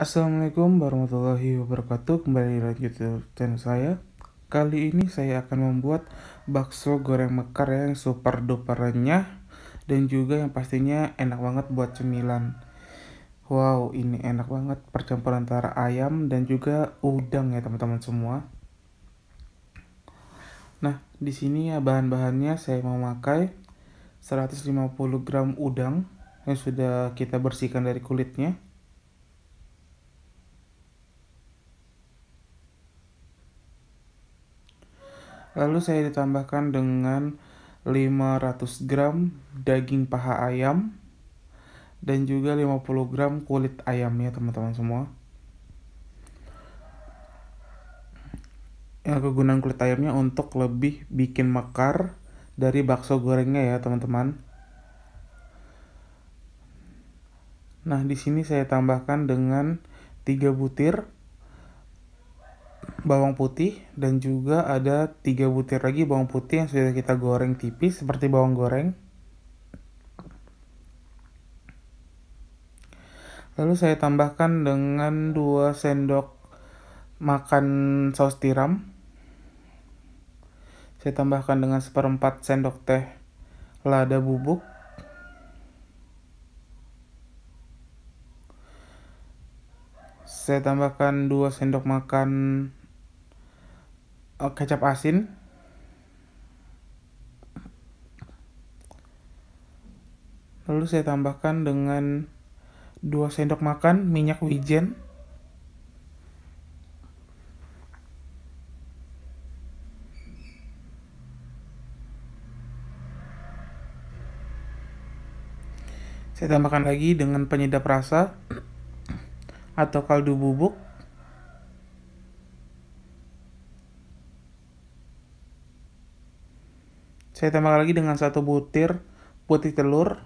Assalamualaikum warahmatullahi wabarakatuh Kembali lagi di channel saya Kali ini saya akan membuat bakso goreng mekar yang super duper renyah Dan juga yang pastinya enak banget buat cemilan Wow ini enak banget percampuran antara ayam dan juga udang ya teman-teman semua Nah di sini ya bahan-bahannya saya memakai 150 gram udang yang sudah kita bersihkan dari kulitnya Lalu saya ditambahkan dengan 500 gram daging paha ayam dan juga 50 gram kulit ayamnya teman-teman semua. yang eh, kegunaan kulit ayamnya untuk lebih bikin mekar dari bakso gorengnya ya teman-teman. Nah di sini saya tambahkan dengan 3 butir bawang putih dan juga ada tiga butir lagi bawang putih yang sudah kita goreng tipis seperti bawang goreng. Lalu saya tambahkan dengan 2 sendok makan saus tiram. Saya tambahkan dengan seperempat sendok teh lada bubuk. Saya tambahkan 2 sendok makan Oh, kecap asin lalu saya tambahkan dengan 2 sendok makan minyak wijen saya tambahkan lagi dengan penyedap rasa atau kaldu bubuk Saya tambah lagi dengan satu butir putih telur.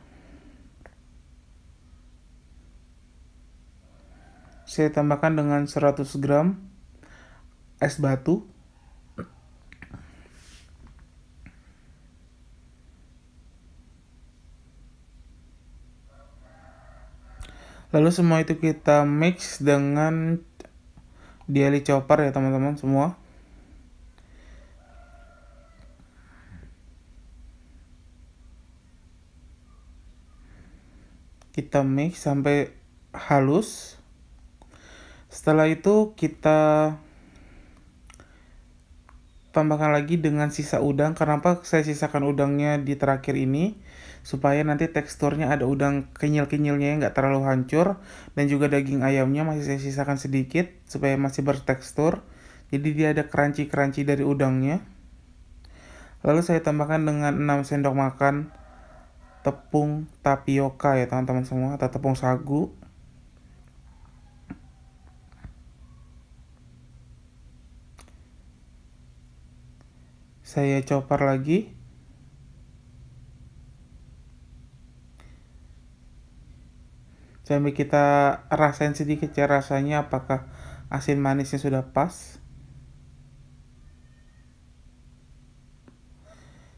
Saya tambahkan dengan 100 gram es batu. Lalu semua itu kita mix dengan dialy chopper ya teman-teman semua. kita mix sampai halus setelah itu kita tambahkan lagi dengan sisa udang. Kenapa saya sisakan udangnya di terakhir ini? Supaya nanti teksturnya ada udang kenyal kenyil yang nggak terlalu hancur. Dan juga daging ayamnya masih saya sisakan sedikit supaya masih bertekstur. Jadi dia ada crunchy-crunchy dari udangnya. Lalu saya tambahkan dengan 6 sendok makan tepung tapioka ya teman-teman semua atau tepung sagu saya coper lagi sampai kita rasain sedikit ya rasanya apakah asin manisnya sudah pas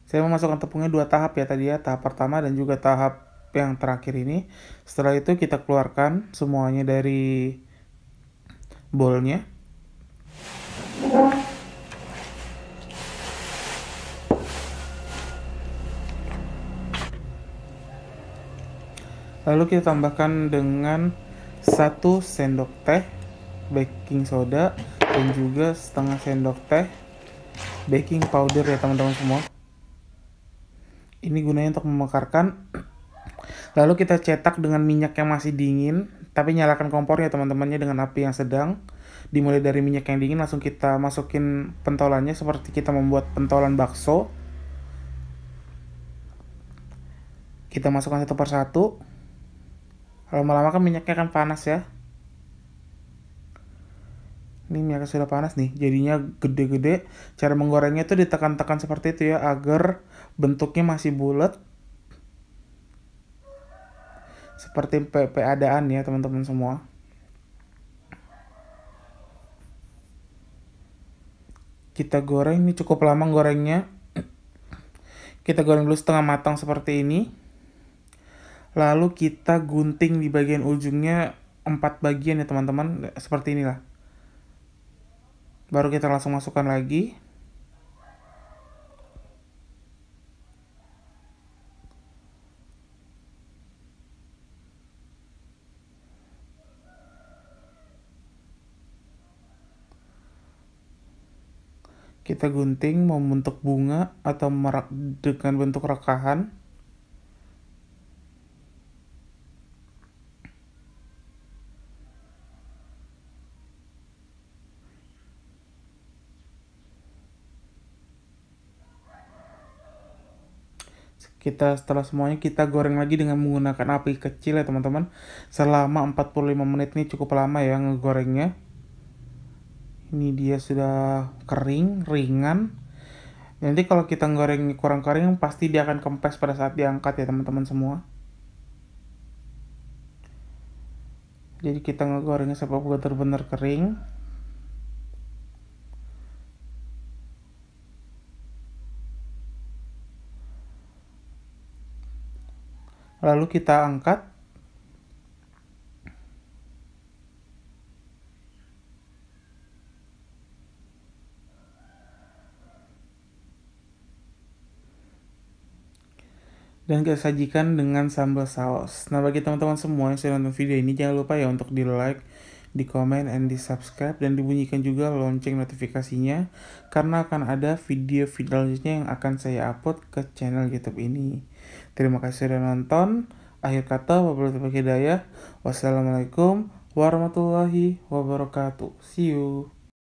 Saya memasukkan tepungnya dua tahap ya tadi ya, tahap pertama dan juga tahap yang terakhir ini. Setelah itu kita keluarkan semuanya dari bolnya. Lalu kita tambahkan dengan satu sendok teh baking soda dan juga setengah sendok teh baking powder ya teman-teman semua. Ini gunanya untuk memekarkan. Lalu kita cetak dengan minyak yang masih dingin, tapi nyalakan kompor ya teman-temannya dengan api yang sedang. Dimulai dari minyak yang dingin langsung kita masukin pentolannya seperti kita membuat pentolan bakso. Kita masukkan satu persatu. Lama-lama kan minyaknya akan panas ya ini minyaknya sudah panas nih jadinya gede-gede cara menggorengnya itu ditekan-tekan seperti itu ya agar bentuknya masih bulat seperti adaan ya teman-teman semua kita goreng ini cukup lama gorengnya kita goreng dulu setengah matang seperti ini lalu kita gunting di bagian ujungnya empat bagian ya teman-teman seperti inilah baru kita langsung masukkan lagi kita gunting membentuk bunga atau merak dengan bentuk rekahan kita setelah semuanya kita goreng lagi dengan menggunakan api kecil ya teman-teman selama 45 menit ini cukup lama ya ngegorengnya ini dia sudah kering ringan nanti kalau kita goreng kurang kering pasti dia akan kempes pada saat diangkat ya teman-teman semua jadi kita ngegorengnya sampai benar-benar kering lalu kita angkat dan kita sajikan dengan sambal saus. Nah bagi teman-teman semua yang sudah nonton video ini jangan lupa ya untuk di like, di comment, and di subscribe dan dibunyikan juga lonceng notifikasinya karena akan ada video-video selanjutnya yang akan saya upload ke channel YouTube ini. Terima kasih sudah nonton. Akhir kata, wabarakatuh. Wassalamualaikum warahmatullahi wabarakatuh. See you.